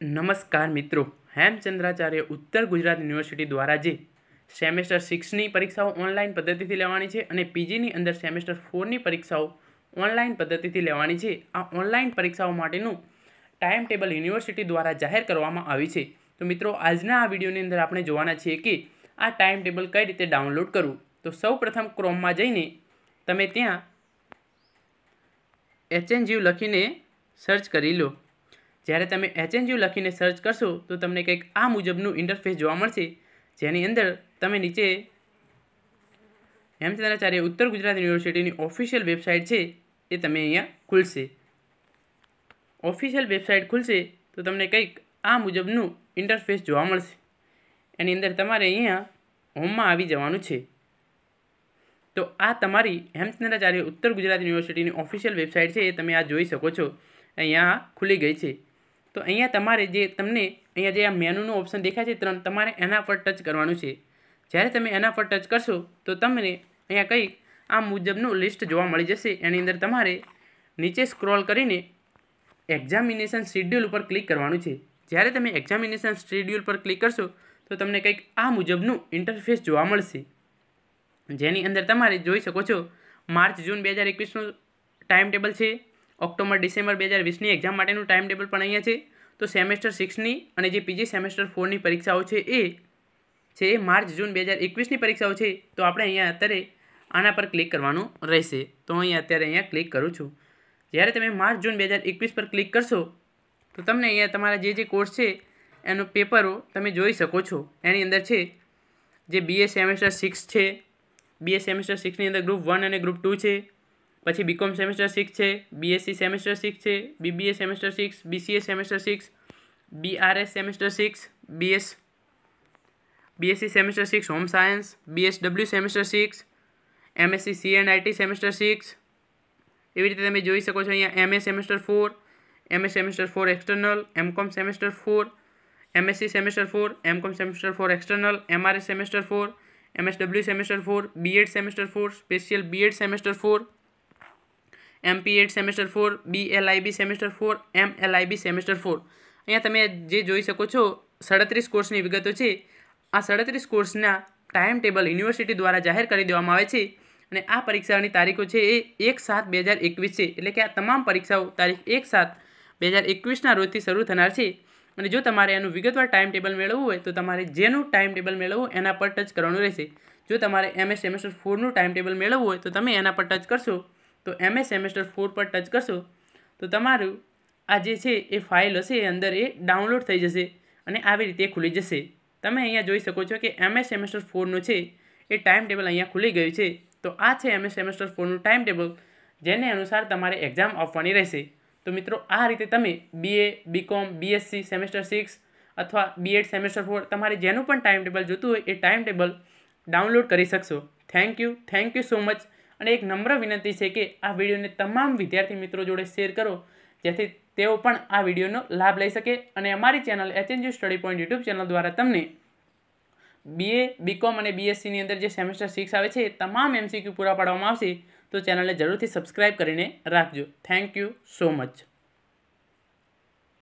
નમસ્કાર મિત્રો હેમચંદ્રાચાર્ય ઉત્તર ગુજરાત યુનિવર્સિટી દ્વારા જે સેમેસ્ટર સિક્સની પરીક્ષાઓ ઓનલાઈન પદ્ધતિથી લેવાની છે અને પીજીની અંદર સેમેસ્ટર ફોરની પરીક્ષાઓ ઓનલાઈન પદ્ધતિથી લેવાની છે આ ઓનલાઈન પરીક્ષાઓ માટેનું ટાઈમ ટેબલ યુનિવર્સિટી દ્વારા જાહેર કરવામાં આવી છે તો મિત્રો આજના આ વિડીયોની અંદર આપણે જોવાના છીએ કે આ ટાઈમ ટેબલ કઈ રીતે ડાઉનલોડ કરવું તો સૌ પ્રથમ ક્રોમમાં જઈને તમે ત્યાં એચએનજીયુ લખીને સર્ચ કરી લો જ્યારે તમે એચએનજીયુ લખીને સર્ચ કરશો તો તમને કંઈક આ મુજબનું ઇન્ટરફેસ જોવા મળશે જેની અંદર તમે નીચે હેમચંદ્રાચાર્ય ઉત્તર ગુજરાત યુનિવર્સિટીની ઓફિશિયલ વેબસાઇટ છે એ તમે અહીંયા ખુલશે ઓફિશિયલ વેબસાઇટ ખુલશે તો તમને કંઈક આ મુજબનું ઇન્ટરફેસ જોવા મળશે એની અંદર તમારે અહીંયા હોમમાં આવી જવાનું છે તો આ તમારી હેમચંદ્રાચાર્ય ઉત્તર ગુજરાત યુનિવર્સિટીની ઓફિશિયલ વેબસાઇટ છે એ તમે આ જોઈ શકો છો અહીંયા ખુલી ગઈ છે તો અહીંયા તમારે જે તમને અહીંયા જે આ મેનુનું ઓપ્શન દેખાય છે ત્રણ તમારે એના પર ટચ કરવાનું છે જ્યારે તમે એના પર ટચ કરશો તો તમને અહીંયા કંઈક આ મુજબનું લિસ્ટ જોવા મળી જશે એની અંદર તમારે નીચે સ્ક્રોલ કરીને એક્ઝામિનેશન શિડ્યુલ ઉપર ક્લિક કરવાનું છે જ્યારે તમે એક્ઝામિનેશન શિડ્યુલ પર ક્લિક કરશો તો તમને કંઈક આ મુજબનું ઇન્ટરફેસ જોવા મળશે જેની અંદર તમારે જોઈ શકો છો માર્ચ જૂન બે હજાર એકવીસનું ટાઈમ ટેબલ છે ઓક્ટોબર ડિસેમ્બર બે હજાર વીસની એક્ઝામ માટેનું ટાઈમ ટેબલ પણ અહીંયા છે તો સેમેસ્ટર સિક્સની અને જે પીજી સેમેસ્ટર ફોરની પરીક્ષાઓ છે એ છે એ માર્ચ જૂન બે હજાર એકવીસની પરીક્ષાઓ છે તો આપણે અહીંયા અત્યારે આના પર ક્લિક કરવાનું રહેશે તો અહીંયા અત્યારે અહીંયા ક્લિક કરું છું જ્યારે તમે માર્ચ જૂન બે હજાર એકવીસ પર ક્લિક કરશો તો તમને અહીંયા તમારા જે જે કોર્સ છે એનો પેપરો તમે જોઈ શકો છો એની અંદર છે જે બીએ સેમેસ્ટર સિક્સ છે બીએ સેમેસ્ટર સિક્સની અંદર ગ્રુપ વન અને ગ્રુપ ટુ છે પછી બીકોમ સેમેસ્ટર સિક્સ છે બીએસસી સેમેસ્ટર સિક્સ છે BBA semester six BCA semester six BRS semester six BS BSc semester six home science BSW semester six MSc C and IT semester six એવી રીતે તમે જોઈ શકો છો અહીંયા MA semester four MA semester four external MCom semester four MSc semester four MCom semester four external MRS semester four MSW semester four BEd semester four special BEd semester four M P Ed semester four B L I B semester four M L I B semester four અહીંયા તમે જે જોઈ શકો છો સાડત્રીસ કોર્સની વિગતો છે આ સાડત્રીસ કોર્સના ટાઈમ ટેબલ યુનિવર્સિટી દ્વારા જાહેર કરી દેવામાં આવે છે અને આ પરીક્ષાની તારીખો છે એ એક સાત બે હજાર એકવીસ છે એટલે કે આ તમામ પરીક્ષાઓ તારીખ એક સાત બે હજાર એકવીસના રોજથી શરૂ થનાર છે અને જો તમારે એનું વિગતવાર ટાઈમ ટેબલ મેળવવું હોય તો તમારે જેનું ટાઈમ ટેબલ મેળવવું એના પર ટચ કરવાનું રહેશે જો તમારે એમએસ સેમેસ્ટર ફોરનું ટાઈમ ટેબલ મેળવવું હોય તો તમે એના પર ટચ કરશો તો એમએ સેમેસ્ટર ફોર પર ટચ કરશો તો તમારું આ જે છે એ ફાઇલ હશે એ અંદર એ ડાઉનલોડ થઈ જશે અને આવી રીતે ખુલી જશે તમે અહીંયા જોઈ શકો છો કે એમએ સેમેસ્ટર ફોરનું છે એ ટાઈમ ટેબલ અહીંયા ખુલી ગયું છે તો આ છે એમએ સેમેસ્ટર ફોરનું ટાઈમ ટેબલ જેને અનુસાર તમારે એક્ઝામ આપવાની રહેશે તો મિત્રો આ રીતે તમે BA BCom BSc semester six અથવા બીએડ સેમેસ્ટર ફોર તમારે જેનું પણ ટાઈમ ટેબલ જોતું હોય એ ટાઈમ ટેબલ ડાઉનલોડ કરી શકશો thank you thank you so much અને એક નમ્ર વિનંતી છે કે આ વિડીયોને તમામ વિદ્યાર્થી મિત્રો જોડે શેર કરો જેથી તેઓ પણ આ વિડીયોનો લાભ લઈ શકે અને અમારી channel HNG study point YouTube channel દ્વારા તમને બીએ બીકોમ અને બીએસસીની અંદર જે સેમેસ્ટર સિક્સ આવે છે તમામ એમસીક્યુ પૂરા પાડવામાં આવશે તો ચેનલને જરૂરથી સબસ્ક્રાઇબ કરીને રાખજો થેન્ક યુ સો મચ